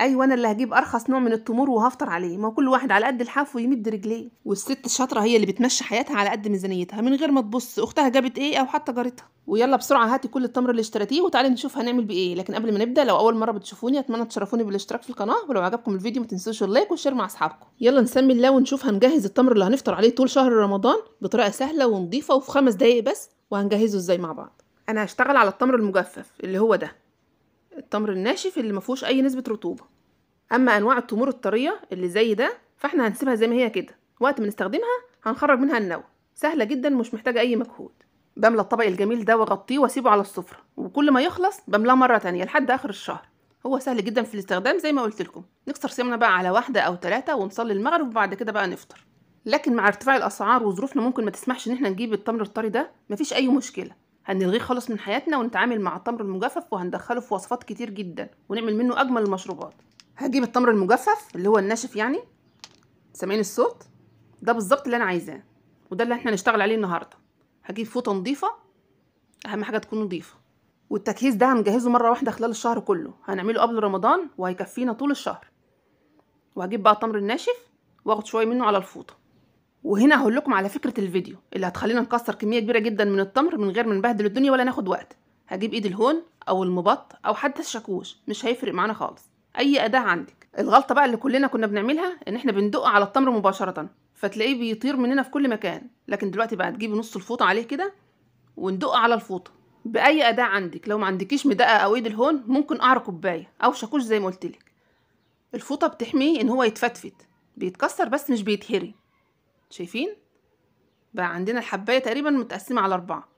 ايوه انا اللي هجيب ارخص نوع من التمور وهفطر عليه ما كل واحد على قد لحافه ويمد رجليه والست الشاطره هي اللي بتمشي حياتها على قد ميزانيتها من غير ما تبص اختها جابت ايه او حتى جارتها ويلا بسرعه هاتي كل التمر اللي اشتريتيه وتعالي نشوف هنعمل بيه ايه لكن قبل ما نبدا لو اول مره بتشوفوني اتمنى تشرفوني بالاشتراك في القناه ولو عجبكم الفيديو ما تنسوش اللايك والشير مع اصحابكم يلا نسمي الله ونشوف هنجهز التمر اللي هنفطر عليه طول شهر رمضان بطريقه سهله ونظيفه وفي خمس دقايق بس وهنجهزه ازاي مع بعض انا هشتغل على التمر المجفف اللي هو ده التمر الناشف اللي ما فيهوش اي نسبه رطوبه اما انواع التمور الطريه اللي زي ده فاحنا هنسيبها زي ما هي كده وقت ما نستخدمها هنخرج منها النوى سهله جدا مش محتاجه اي مجهود بملى الطبق الجميل ده واغطيه واسيبه على السفره وكل ما يخلص بملاه مره تانية لحد اخر الشهر هو سهل جدا في الاستخدام زي ما قلت لكم نكسر صيامنا بقى على واحده او ثلاثه ونصلي المغرب وبعد كده بقى نفطر لكن مع ارتفاع الاسعار وظروفنا ممكن ما تسمحش ان احنا نجيب التمر الطري ده مفيش اي مشكله هنلغيه خالص من حياتنا ونتعامل مع التمر المجفف وهندخله في وصفات كتير جدا ونعمل منه اجمل المشروبات هجيب التمر المجفف اللي هو الناشف يعني سامعين الصوت ده بالظبط اللي انا عايزاه وده اللي احنا هنشتغل عليه النهارده هجيب فوطه نظيفه اهم حاجه تكون نظيفه والتجهيز ده هنجهزه مره واحده خلال الشهر كله هنعمله قبل رمضان وهيكفينا طول الشهر وهجيب بقى التمر الناشف واخد شويه منه على الفوطه وهنا هقول لكم على فكره الفيديو اللي هتخلينا نكسر كميه كبيره جدا من التمر من غير ما نبهدل الدنيا ولا ناخد وقت هجيب ايد الهون او المبط او حتى الشاكوش مش هيفرق معانا خالص اي اداه عندك الغلطه بقى اللي كلنا كنا بنعملها ان احنا بندق على التمر مباشره فتلاقيه بيطير مننا في كل مكان لكن دلوقتي بقى تجيبي نص الفوطه عليه كده وندق على الفوطه باي اداه عندك لو ما عندكيش مدقه او ايد الهون ممكن قعر كوبايه او شاكوش زي ما قلتلك الفوطه بتحميه ان هو يتفتفت بيتكسر بس مش بيتهري شايفين بقى عندنا الحبايه تقريبا متقسمه على اربعه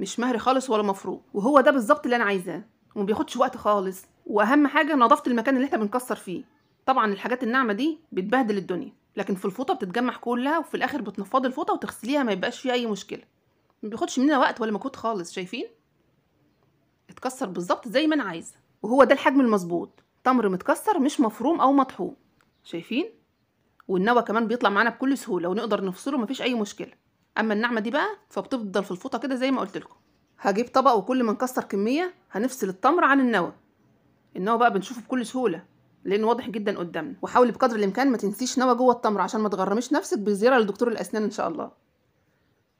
مش مهري خالص ولا مفروض وهو ده بالظبط اللي انا عايزاه وما بياخدش وقت خالص واهم حاجه نظافه المكان اللي احنا بنكسر فيه طبعا الحاجات الناعمه دي بتبهدل الدنيا لكن في الفوطه بتتجمع كلها وفي الاخر بتنفضي الفوطه وتغسليها ما يبقاش فيها اي مشكله ما بياخدش مننا وقت ولا مجهود خالص شايفين اتكسر بالظبط زي ما انا عايزه وهو ده الحجم المظبوط تمر متكسر مش مفروم او مطحون شايفين والنوى كمان بيطلع معانا بكل سهوله ونقدر نفصله مفيش اي مشكله اما النعمه دي بقى فبتفضل في الفوطه كده زي ما قلت لكم هجيب طبق وكل ما نكسر كميه هنفصل التمر عن النوى النوى بقى بنشوفه بكل سهوله لانه واضح جدا قدامنا وحاولي بقدر الامكان ما تنسيش نوى جوه التمر عشان ما تغرميش نفسك بزياره لدكتور الاسنان ان شاء الله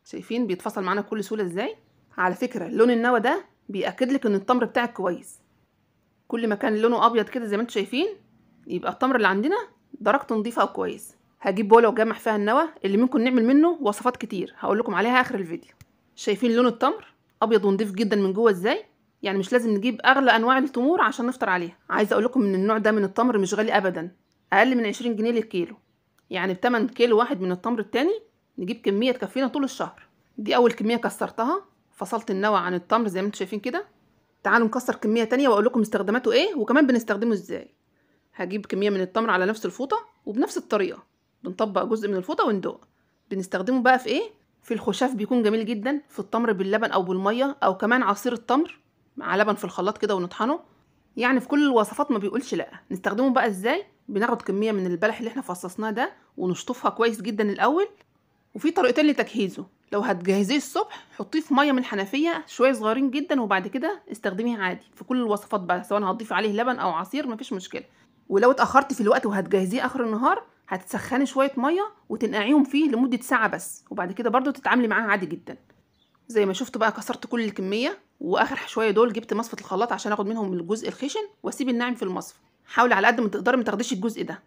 شايفين بيتفصل معانا بكل سهوله ازاي على فكره لون النوى ده بياكد لك ان التمر بتاعك كويس كل ما كان لونه ابيض كده زي ما انتم شايفين يبقى التمر اللي عندنا درجته نظيفه او كويس هجيب بوله وجمع فيها النوى اللي ممكن نعمل منه وصفات كتير هقول لكم عليها اخر الفيديو شايفين لون التمر ابيض ونضيف جدا من جوه ازاي يعني مش لازم نجيب اغلى انواع التمور عشان نفطر عليها عايزه اقول لكم ان النوع ده من التمر مش غالي ابدا اقل من 20 جنيه للكيلو يعني بتمن كيلو واحد من التمر التاني نجيب كميه تكفينا طول الشهر دي اول كميه كسرتها فصلت النوى عن التمر زي ما انتم شايفين كده تعالوا نكسر كميه تانية واقول لكم استخداماته ايه وكمان بنستخدمه ازاي هجيب كمية من التمر على نفس الفوطة وبنفس الطريقة بنطبق جزء من الفوطة وندوق بنستخدمه بقى في ايه في الخشاف بيكون جميل جدا في التمر باللبن او بالمية او كمان عصير التمر مع لبن في الخلاط كده ونطحنه يعني في كل الوصفات ما بيقولش لا نستخدمه بقى ازاي بناخد كمية من البلح اللي احنا فصصناه ده ونشطفها كويس جدا الاول وفي طريقتين لتجهيزه لو هتجهزيه الصبح حطيه في ميه من الحنفيه شويه صغيرين جدا وبعد كده استخدميه عادي في كل الوصفات بقى سواء هتضيفي عليه لبن او عصير مفيش مشكله ولو اتاخرتي في الوقت وهتجهزيه اخر النهار هتسخني شويه ميه وتنقعيهم فيه لمده ساعه بس وبعد كده برضو تتعاملي معاها عادي جدا زي ما شفتوا بقى كسرت كل الكميه واخر شويه دول جبت مصفه الخلاط عشان اخد منهم الجزء الخشن واسيب الناعم في المصفى حاولي على قد ما تقدري ما تاخديش الجزء ده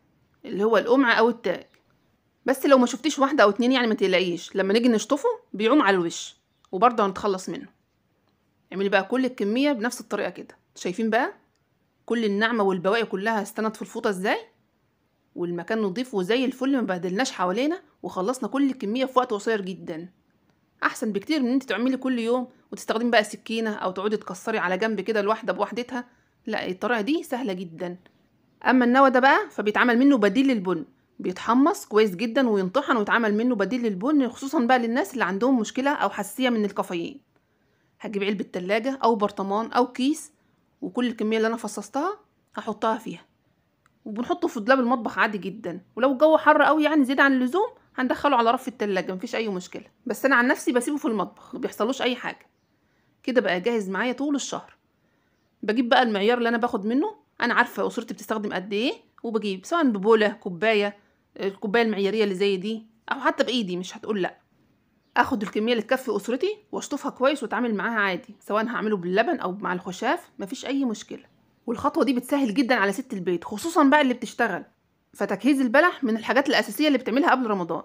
اللي هو القمع او التاج بس لو ما شفتيش واحده او اتنين يعني ما تقلقيش لما نيجي نشطفه بيعوم على الوش وبرضه هنتخلص منه اعملي بقى كل الكميه بنفس الطريقه كده شايفين بقى كل النعمة والبواقي كلها استند في الفوطة ازاي والمكان نضيف وزي الفل مبهدلناش حوالينا وخلصنا كل الكميه في وقت قصير جدا احسن بكتير من انت تعملي كل يوم وتستخدمي بقى سكينة او تقعدي تكسري على جنب كده الواحدة بوحدتها لا الطريقة دي سهلة جدا اما النوى ده بقى فبيتعمل منه بديل للبن بيتحمص كويس جدا وينطحن ويتعمل منه بديل للبن خصوصا بقى للناس اللي عندهم مشكلة او حساسية من الكافيين هتجيبي علبة تلاجة او برطمان او كيس وكل الكميه اللي انا فصصتها هحطها فيها وبنحطه في دولاب المطبخ عادي جدا ولو الجو حر قوي يعني زيادة عن اللزوم هندخله على رف التلاجة مفيش اي مشكله بس انا عن نفسي بسيبه في المطبخ مبيحصلوش اي حاجه كده بقى جاهز معايا طول الشهر بجيب بقى المعيار اللي انا باخد منه انا عارفه اسرتي بتستخدم قد ايه وبجيب سواء ببوله كوبايه آه، الكوبايه المعياريه اللي زي دي او حتى بايدي مش هتقول لا اخد الكميه اللي تكفي اسرتي واشطفها كويس واتعامل معاها عادي سواء هعمله باللبن او مع الخشاف مفيش اي مشكله والخطوه دي بتسهل جدا على ست البيت خصوصا بقى اللي بتشتغل فتجهيز البلح من الحاجات الاساسيه اللي بتعملها قبل رمضان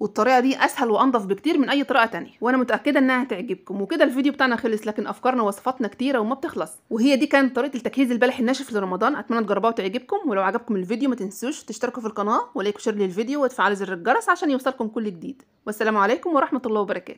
والطريقه دي اسهل وانضف بكتير من اي طريقه تانية وانا متاكده انها هتعجبكم وكده الفيديو بتاعنا خلص لكن افكارنا ووصفاتنا كتيره وما بتخلص وهي دي كانت طريقه التجهيز البلح الناشف لرمضان اتمنى تجربوها وتعجبكم ولو عجبكم الفيديو ما تنسوش تشتركوا في القناه ولايك وشير للفيديو وتفعلوا زر الجرس عشان يوصلكم كل جديد والسلام عليكم ورحمه الله وبركاته